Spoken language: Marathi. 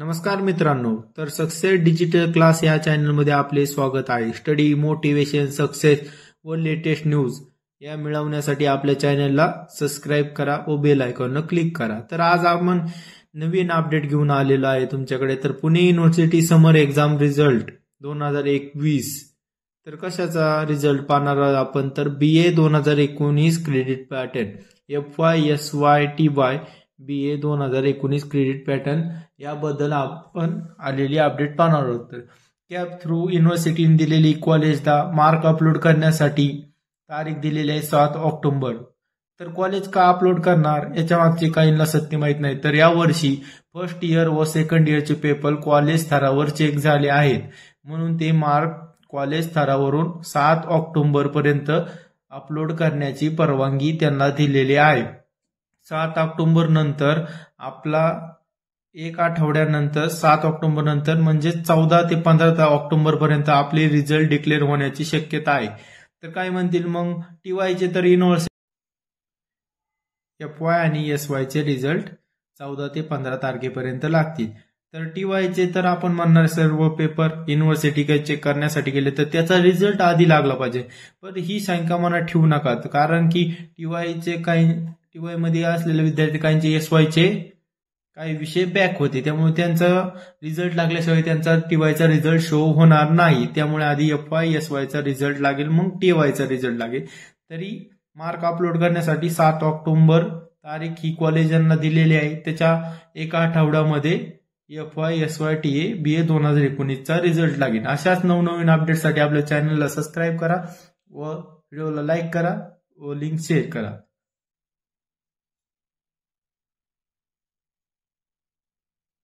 नमस्कार मित्रांनो तर सक्सेस डिजिटल क्लास या चॅनलमध्ये आपले स्वागत आहे स्टडी मोटिवेशन सक्सेस व लेटेस्ट न्यूज या मिळवण्यासाठी आपल्या चॅनलला सबस्क्राईब करा व बेल आयकॉन क्लिक करा तर आज आपण नवीन अपडेट घेऊन आलेलो आहे तुमच्याकडे तर Pune university summer exam result दोन हजार एकवीस तर कशाचा रिझल्ट पाहणार आहोत आपण तर बी ए दोन हजार एकोणीस credit pattern F Y S Y T Y B A दोन हजार एकोणीस क्रेडिट पॅटर्न याबद्दल आपण आलेली अपडेट पाहणार आहोत तर कॅप थ्रू युनिव्हर्सिटीने दिलेली कॉलेजला मार्क अपलोड करण्यासाठी तारीख दिलेली आहे सात ऑक्टोबर तर कॉलेज का अपलोड करणार याच्या मागचे काहींना सत्य माहीत नाही तर यावर्षी फर्स्ट इयर व सेकंड इयरचे पेपर कॉलेज स्तरावर चेक झाले आहेत म्हणून ते मार्क कॉलेज स्तरावरून सात ऑक्टोबर पर्यंत अपलोड करण्याची परवानगी त्यांना दिलेली आहे सात ऑक्टोंबर नंतर आपला एक आठवड्यानंतर सात ऑक्टोबर नंतर म्हणजे चौदा ते पंधरा ऑक्टोबर पर्यंत आपले रिझल्ट डिक्लेअर होण्याची शक्यता आहे तर काय म्हणतील मग टीवायचे तर युनिव्हर्सिटी एफ वाय आणि एस वायचे रिझल्ट चौदा ते पंधरा तारखेपर्यंत लागतील तर टीवायचे तर आपण म्हणणार सर्व पेपर युनिव्हर्सिटी काही चेक करण्यासाठी गेले तर त्याचा रिझल्ट आधी लागला पाहिजे पण ही शंका मला ठेवू नका कारण की टीवायचे काही टी वायमध्ये असलेल्या विद्यार्थी काहींचे एस वायचे काही विषय बॅक होते त्यामुळे त्यांचा रिझल्ट लागल्याशिवाय त्यांचा टी वायचा रिझल्ट शो होणार नाही त्यामुळे आधी एफ वाय एस वायचा रिझल्ट लागेल मग टी वायचा रिझल्ट लागेल तरी मार्क अपलोड करण्यासाठी सात ऑक्टोंबर तारीख ही कॉलेजांना दिलेली आहे त्याच्या एका आठवड्यामध्ये F Y S Y T A B A दोन हजार एकोणीसचा रिझल्ट लागेल अशाच नवनवीन अपडेटसाठी आपल्या चॅनलला सबस्क्राईब करा व व्हिडिओला लाईक करा व लिंक शेअर करा